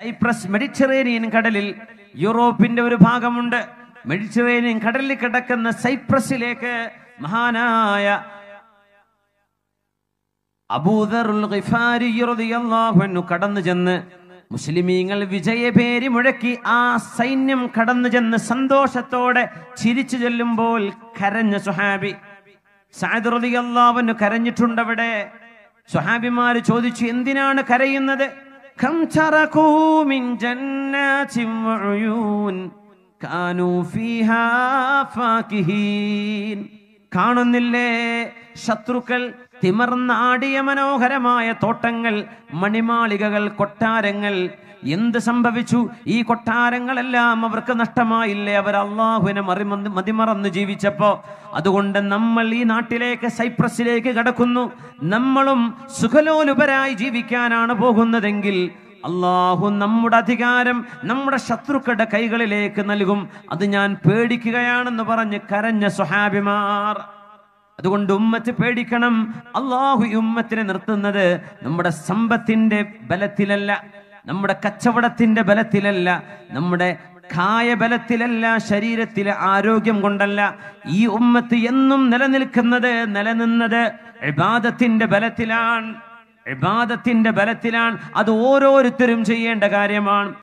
Cyprus Mediterranean കടലിൽ യൂറോപ്പിന്റെ ഒരു ഭാഗമുണ്ട് മെഡിറ്ററേനിയൻ കടലിൽ കിടക്കുന്ന സൈപ്രസിലേക്ക് മഹാനായ കടന്നു ചെന്ന് മുസ്ലിമീങ്ങൾ വിജയപേരി മുഴക്കി ആ സൈന്യം കടന്നു ചെന്ന് സന്തോഷത്തോടെ ചിരിച്ചു ചെല്ലുമ്പോൾ കരഞ്ഞ സുഹാബി സായദ് അൻഹു കരഞ്ഞിട്ടുണ്ടവിടെ സുഹാബിമാര് ചോദിച്ചു എന്തിനാണ് കരയുന്നത് كم تركوا من جنات وعيون كانوا فيها فاكهين കാണുന്നില്ലേ ശത്രുക്കൾ തിമർന്നാടിയ മനോഹരമായ തോട്ടങ്ങൾ മണിമാളികകൾ കൊട്ടാരങ്ങൾ എന്ത് സംഭവിച്ചു ഈ കൊട്ടാരങ്ങളെല്ലാം അവർക്ക് നഷ്ടമായില്ലേ അവർ അള്ളാഹുവിനെ മറിമന്ന് മതിമറന്ന് ജീവിച്ചപ്പോ അതുകൊണ്ട് നമ്മൾ ഈ നാട്ടിലേക്ക് സൈപ്രസിലേക്ക് കടക്കുന്നു നമ്മളും സുഖലോലുപരായി ജീവിക്കാനാണ് പോകുന്നതെങ്കിൽ അള്ളാഹു നമ്മുടെ അധികാരം നമ്മുടെ ശത്രുക്കളുടെ കൈകളിലേക്ക് നൽകും അത് ഞാൻ പേടിക്കുകയാണെന്ന് പറഞ്ഞ് കരഞ്ഞ സ്വഹാബിമാർ അതുകൊണ്ട് ഉമ്മത്ത് പേടിക്കണം അള്ളാഹു ഉമ്മത്തിനെ നിർത്തുന്നത് നമ്മുടെ സമ്പത്തിന്റെ ബലത്തിലല്ല നമ്മുടെ കച്ചവടത്തിന്റെ ബലത്തിലല്ല നമ്മുടെ കായബലത്തിലല്ല ശരീരത്തിലെ ആരോഗ്യം കൊണ്ടല്ല ഈ ഉമ്മത്ത് എന്നും നിലനിൽക്കുന്നത് നിലനിന്നത് ഇബാദത്തിന്റെ ബലത്തിലാണ് ഇബാദത്തിന്റെ ബലത്തിലാണ് അത് ഓരോരുത്തരും ചെയ്യേണ്ട കാര്യമാണ്